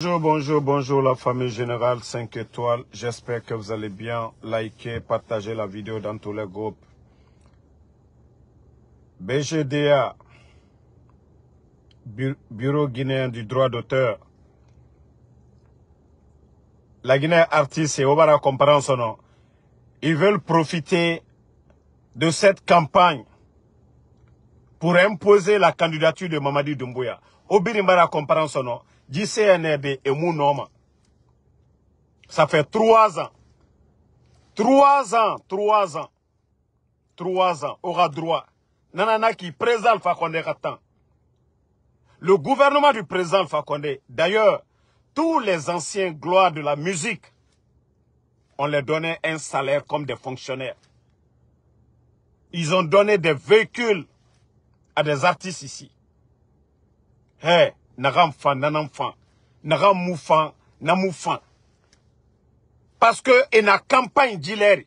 Bonjour, bonjour, bonjour la famille générale 5 étoiles. J'espère que vous allez bien. liker, partager la vidéo dans tous les groupes. BGDA, Bureau guinéen du droit d'auteur. La Guinée artiste et Obara comprend son nom. Ils veulent profiter de cette campagne pour imposer la candidature de Mamadi Doumbouya. au comprend son nom. JCNRB e est mon Ça fait trois ans. Trois ans, trois ans. Trois ans, aura droit. Nanana qui Le gouvernement du président Fakonde, d'ailleurs, tous les anciens gloires de la musique, on les donnait un salaire comme des fonctionnaires. Ils ont donné des véhicules à des artistes ici. Hé N'a pas fan n'a n fan n'a na parce que a na campagne d'hilaire,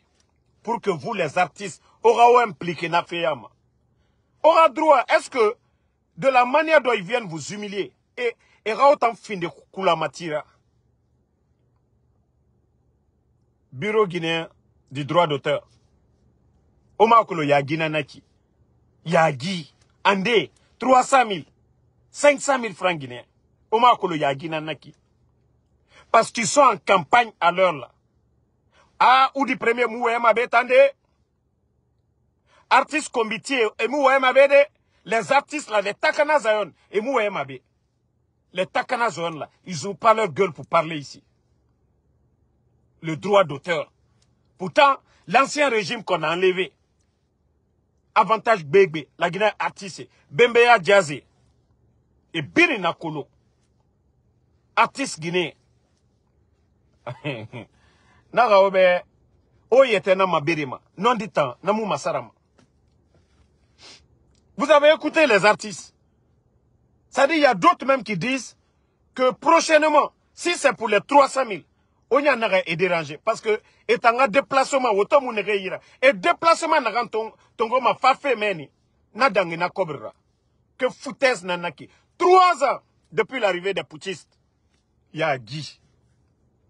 pour que vous les artistes aura impliqué na aura droit est ce que de la manière dont ils viennent vous humilier et aura autant fin de la matira bureau guinéen du droit d'auteur o ma ya gina naki ya ande 300 000 500 000 francs guinéens. Parce qu'ils sont en campagne à l'heure là. Ah, ou du premier Mabe, Bétande. Artistes comité et ma Les artistes là, les Takana Zayon et Bé. Les Takana là, ils n'ont pas leur gueule pour parler ici. Le droit d'auteur. Pourtant, l'ancien régime qu'on a enlevé, avantage Bébé, la Guinée artiste, Bembeya Diazé, Ibiri Nakolo, artiste guinéen. Naga obe, oyete na mabirima, non ditan, n'amou masarama. Vous avez écouté les artistes. Ça dit, il y a d'autres même qui disent que prochainement, si c'est pour les 300 000, on y en a et dérangé. Parce que, étant un déplacement, autant est Et déplacement, n'a ton, ton goma fa fait meni. N'a dangé na Que foutaise naki. Trois ans depuis l'arrivée des putschistes. Il y a Guy.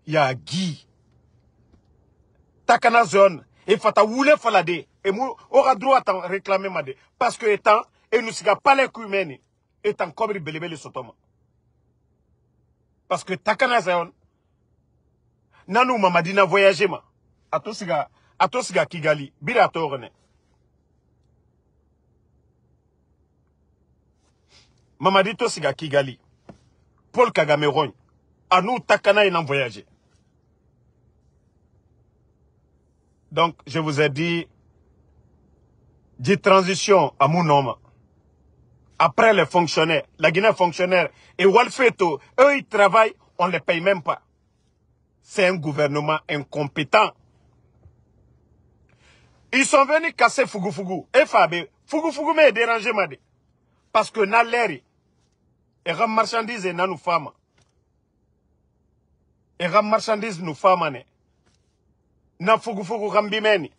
Il y a Guy. Takana zone. Et Fata Woule Falade. Et moi, aura droit à réclamer madé Parce que étant, et nous sommes pas les et Étant comme les Sotoma. Parce que Takana zone. Nanou Mamadina voyager ma. Atosiga, Atosiga Kigali. Bira mamadi Siga kigali paul kagame rogne À nous, Takana, donc je vous ai dit dit transition à mon nom. après les fonctionnaires la Guinée fonctionnaire et Walfeto eux ils travaillent on ne les paye même pas c'est un gouvernement incompétent ils sont venus casser fugu. Et eh, Fabé, fugu m'a dérangé, Parce que l'air, ega marchandise na nufama ega marchandise nous ne na fugu ga mbimeni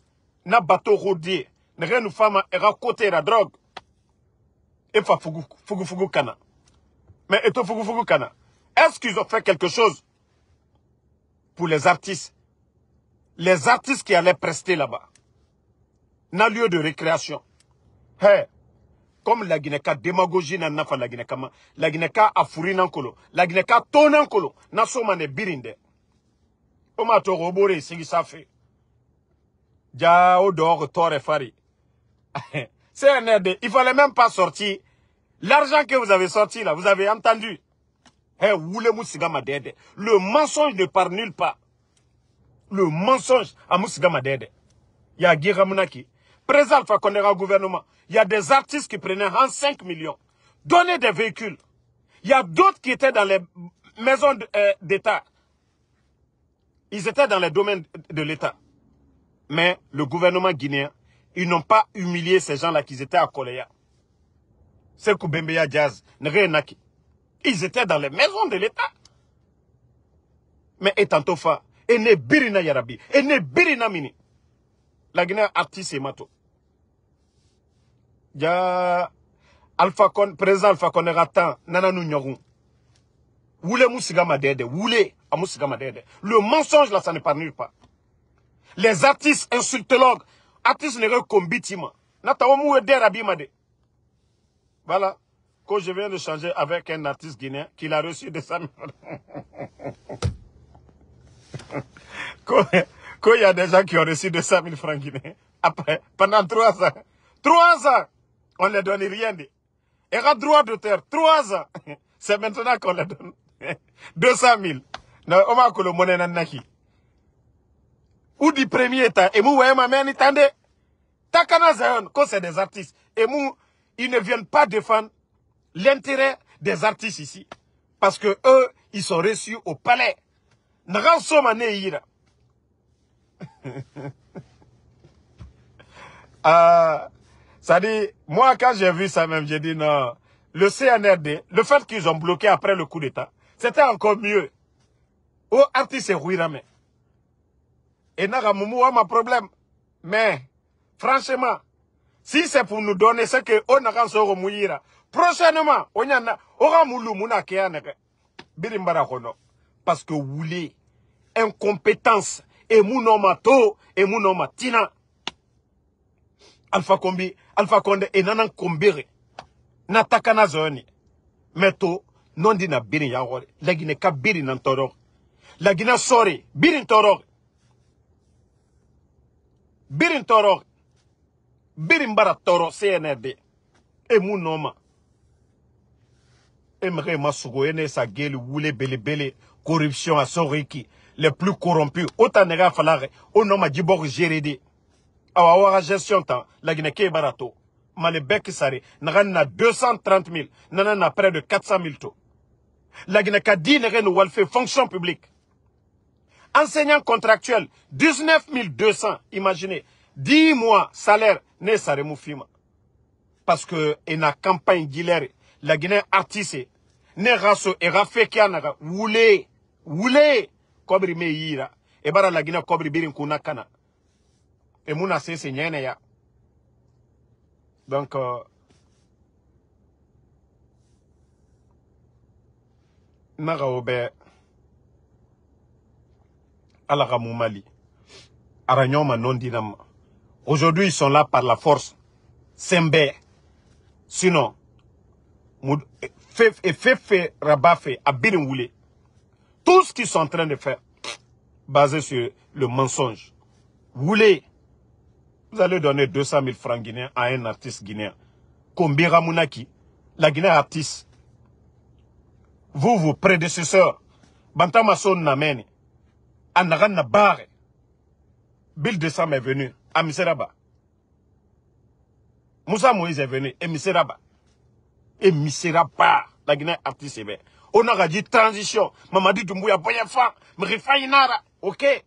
na bateau Nous nege nufama côté la drogue e fa fugu kana mais et fugu fugu kana est-ce qu'ils ont fait quelque chose pour les artistes les artistes qui allaient prester là-bas n'a lieu de récréation hey comme la demagogie na nafa guinéka. La guinéka a furinan kolo la tonan kolo na so colo Na somane birinde. o m'a ja o dɔgɔ fari c'est un aide il fallait même pas sortir l'argent que vous avez sorti là vous avez entendu eh wule musiga le mensonge ne part nulle part le mensonge à musiga ya gira munaki qu'on au gouvernement, il y a des artistes qui prenaient en 5 millions, Donner des véhicules. Il y a d'autres qui étaient dans les maisons euh, d'État. Ils étaient dans les domaines de l'État. Mais le gouvernement guinéen, ils n'ont pas humilié ces gens-là qui étaient à Koleya. C'est Koubembeya Diaz, Ils étaient dans les maisons de l'État. Mais et ne Birina Yarabi, ne Birina Mini. La Guinée artiste et mato ya alpha con présent alpha nana nu nyogun wule musigama dede wule amusigama dede le mensonge là ça ne pardonne pas les artistes insultologues artistes ne combitima natawo muwe dera abimade voilà Quand je viens de changer avec un artiste guinéen qui a reçu de francs. Quand il y a des gens qui ont reçu 200 000 francs guinéens, après, pendant trois ans, trois ans, on ne leur donne rien. Et à droit d'auteur, trois ans, c'est maintenant qu'on leur donne 200 000. On va que le monnaie Où Ou du premier temps, et moi, ma mère, Takana c'est des artistes, et moi, ils ne viennent pas défendre l'intérêt des artistes ici. Parce que eux, ils sont reçus au palais. Ah. Ça dit, moi, quand j'ai vu ça même, j'ai dit non. Le CNRD, le fait qu'ils ont bloqué après le coup d'État, c'était encore mieux. Oh, artiste Rouirame. Et Nagamoumou a ma problème. Mais, franchement, si c'est pour nous donner ce que on a soro mouira, prochainement, on y en a, aura moulou mouna Biri Birimbara kono. Parce que voulez incompétence, et mounomato, et mounomatina. Alpha Combi, alpha konde et Nanan kombere na Meto, na zo ni me to nondi na La yango lagine Birin biri na ntoro sorry birin toro CNRD e noma emre masugo sa gueule wule bele bele corruption à son les plus corrompus autant falare au nom à Djibor awa la gestion tan lagine ke bara to male bɛɛ sari nous na 230 000 nana na près de 400 000 to la ka di nous avons fait fonction publique enseignant contractuel 19 200 imaginez 10 mois salaire ne sare mu parce que en na campagne la guinée artiste ne raso e ga a naga wule wule kobri meira yira e bara lagine kobri birin kuna kana et na sese nyene ya donc uh, nagawo bɛ ala ka ma non aujourd'hui ils sont là par la force Sembe. sinon Et fait fait. Rabafé. a tout ce qu'ils sont en train de faire basé sur le mensonge Voulez. Vous allez donner 200 000 francs guinéens à un artiste guinéen. Kombira Mounaki, la Guinée artiste. Vous, vos prédécesseurs, Son Namene, Anaran Barre, Bill Dessam est venu à Miseraba. Moussa Moïse est venu et Miseraba. Et Miseraba, la Guinée artiste est eh bien. On aura dit transition. Mamadi Doumbouya, Boyafa, Mrifaïnara, ok.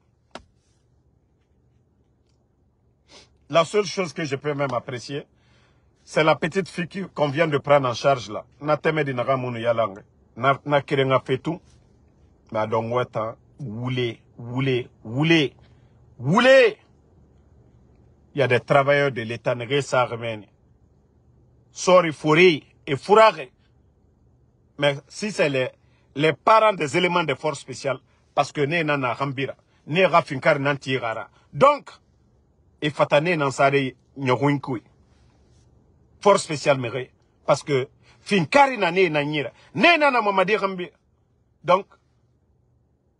La seule chose que je peux même apprécier, c'est la petite fille qu'on vient de prendre en charge là. Na teme di naga munu Na, na kirenga fetu. Ma bah, dongweta, Woule, woule, woule. Woule! Il y a des travailleurs de l'État négé arménie. Sorry, fourri et fourage. Mais si c'est les, parents des éléments de force spéciale, parce que ne nana rambira, ne rafinkar nantirara. Donc, et fatane nan sare nyogun kui force spéciale mere parce que fin karina ne na nyira ne na na mamadi donc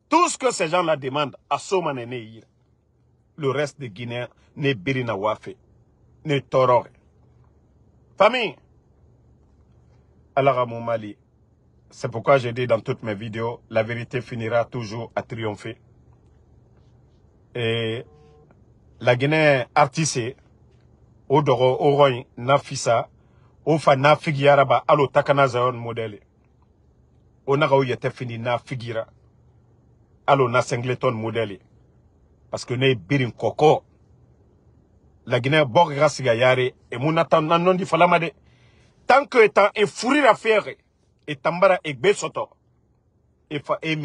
tout ce que ces gens-là demandent à Somane Neir, le reste de Guinée, ne Birina Wafe, ne Torore. Famille, Mon Mali, c'est pourquoi j'ai dit dans toutes mes vidéos, la vérité finira toujours à triompher. Et la Guinée artiste au nafisa Ofana na fisa o fa na ba alo takana zayon modele on o fini na figira na singleton modèle parce que ne birin coco la Guinée ka siga et mon mu tant que étant e furira fere et tambara e besoto et e fa et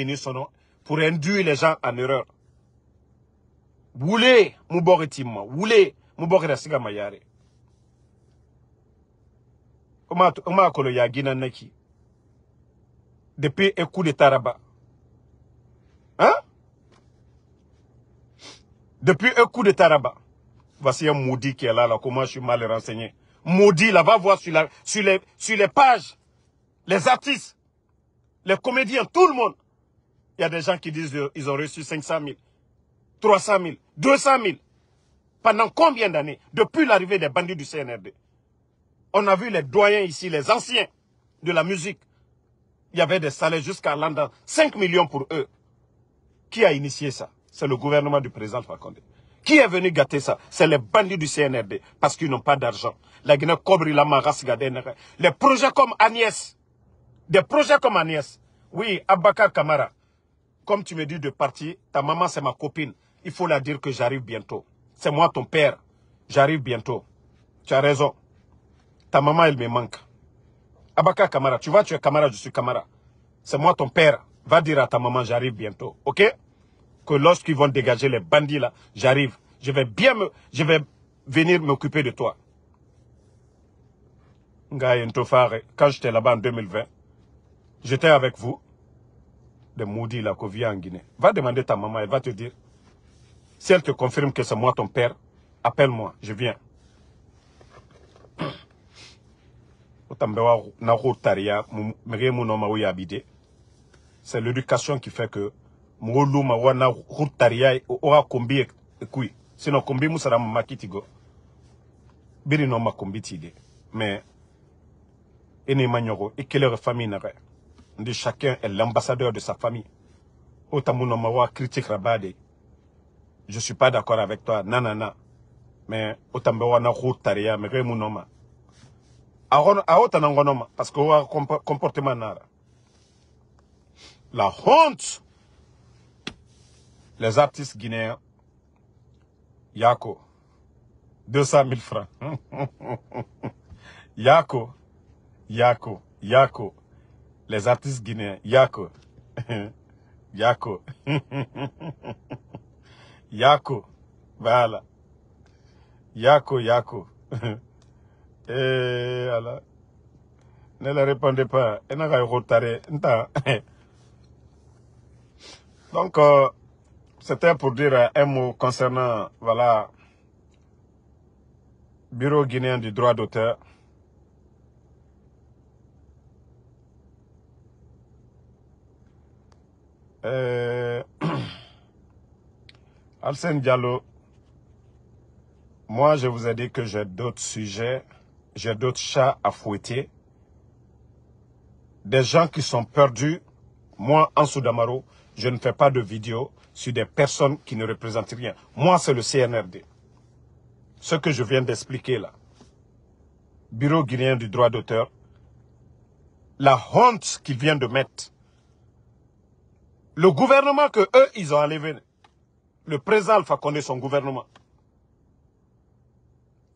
pour induire les gens en erreur wule mu bɔge timma wule mu bɔgera siga mayare oma qui ya gina naki depuis un e coup de taraba, hein depuis un e coup de taraba, voici un maudit qui est là là comment je suis mal renseigné maudit là va voir sur la sur les sur les pages les artistes les comédiens tout le monde il y a des gens qui disent qu'ils euh, ont reçu 500 000 300 000, 200 000. Pendant combien d'années Depuis l'arrivée des bandits du CNRD. On a vu les doyens ici, les anciens de la musique. Il y avait des salaires jusqu'à l'an 5 millions pour eux. Qui a initié ça C'est le gouvernement du président Fakonde. Qui est venu gâter ça C'est les bandits du CNRD, parce qu'ils n'ont pas d'argent. La Guinée cobre la Les projets comme Agnès, des projets comme Agnès, oui, Abaka Kamara, comme tu me dis de partir, ta maman c'est ma copine, il faut la dire que j'arrive bientôt. C'est moi ton père. J'arrive bientôt. Tu as raison. Ta maman, elle me manque. Abaka Kamara, tu vois, tu es Kamara, je suis Kamara. C'est moi ton père. Va dire à ta maman, j'arrive bientôt. OK Que lorsqu'ils vont dégager les bandits là, j'arrive. Je vais bien me... Je vais venir m'occuper de toi. Quand j'étais là-bas en 2020, j'étais avec vous. Les Moudi la qu'on en Guinée. Va demander ta maman, elle va te dire, si elle te confirme que c'est moi ton père, appelle-moi, je viens. na C'est l'éducation qui fait que mgoluma wana hurtaria oa kombi ekui sino kombi musara makitigo biri no makombi tide mais ene manyogo ikele famille nare ndi chacun est l'ambassadeur de sa famille otamuno mawa critique rabade je suis pas d'accord avec toi, nanana. Mais autant me wana routaria, mais que mon A en parce que le comportement nara. La honte. Les artistes guinéens, Yako, 200 000 francs. Yako, Yako, Yako. Les artistes guinéens, Yako, Yako. yako. Voilà. Yako, Yako. Et eh, voilà. Ne la répondez pas. n'a pas Donc, euh, c'était pour dire un mot concernant, voilà, Bureau guinéen du droit d'auteur. Euh, Alcène Diallo, moi je vous ai dit que j'ai d'autres sujets, j'ai d'autres chats à fouetter. Des gens qui sont perdus, moi en Soudamaro, je ne fais pas de vidéo sur des personnes qui ne représentent rien. Moi c'est le CNRD. Ce que je viens d'expliquer là. Bureau guinéen du droit d'auteur, la honte qu'ils viennent de mettre, le gouvernement que eux, ils ont enlevé, le président Alpha Condé, son gouvernement,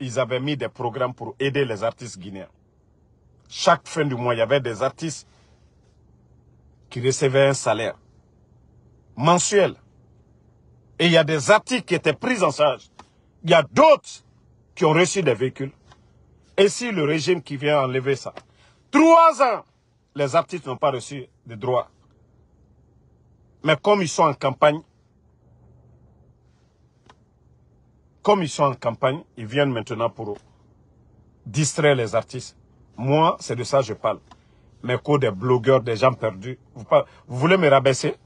ils avaient mis des programmes pour aider les artistes guinéens. Chaque fin du mois, il y avait des artistes qui recevaient un salaire mensuel. Et il y a des artistes qui étaient pris en charge. Il y a d'autres qui ont reçu des véhicules. Et si le régime qui vient enlever ça, trois ans, les artistes n'ont pas reçu de droits. Mais comme ils sont en campagne, comme ils sont en campagne, ils viennent maintenant pour distraire les artistes. Moi, c'est de ça que je parle. Mais quoi, des blogueurs, des gens perdus, vous, voulez me rabaisser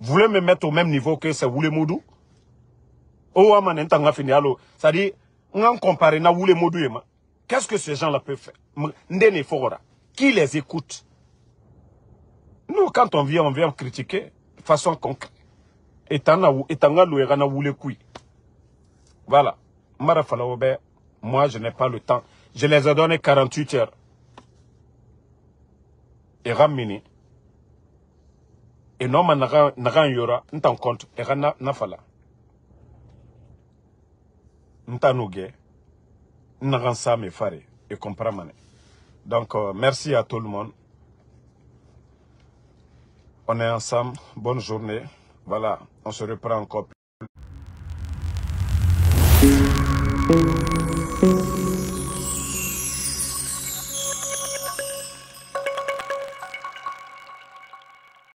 Vous voulez me mettre au même niveau que ces Woule Moudou oh, ah, c'est-à-dire, on compare na Woule et moi. Qu'est-ce que ces gens-là peuvent faire Qui les écoute Nous, quand on vient, on vient critiquer de façon concrète. Et on as, et voilà. Mara Falaobé, moi, je n'ai pas le temps. Je les ai donnés 48 heures. Et Ramini. Et non, Nagan Yora, en compte, et Rana Nafala. avons Nagan Sam Faré. et comprends. Donc, euh, merci à tout le monde. On est ensemble. Bonne journée. Voilà, on se reprend encore plus.